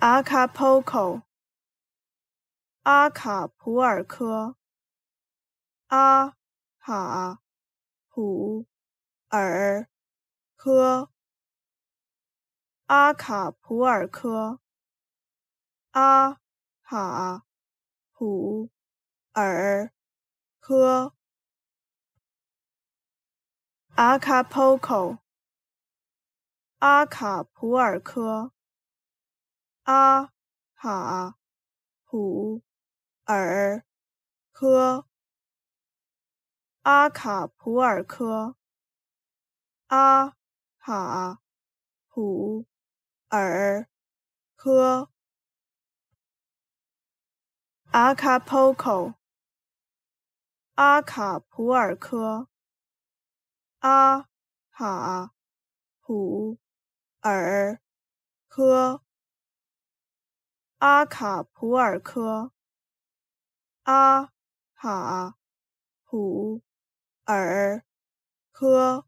阿卡普尔科，阿卡普尔科，阿卡普尔科，阿卡普尔科，阿卡普尔科，阿卡普尔科。阿哈、普尔科，阿卡普尔科，阿哈、普尔科，阿卡波科，阿卡普尔科，阿哈、普尔科。阿卡普尔科，阿卡普尔科。